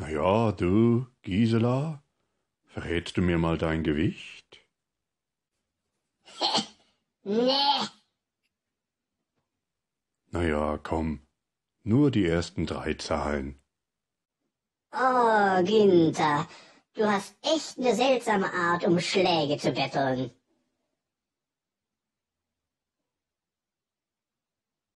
Na ja, du, Gisela, verrätst du mir mal dein Gewicht? Na ja, komm, nur die ersten drei Zahlen. Oh, Günther, du hast echt eine seltsame Art, um Schläge zu betteln.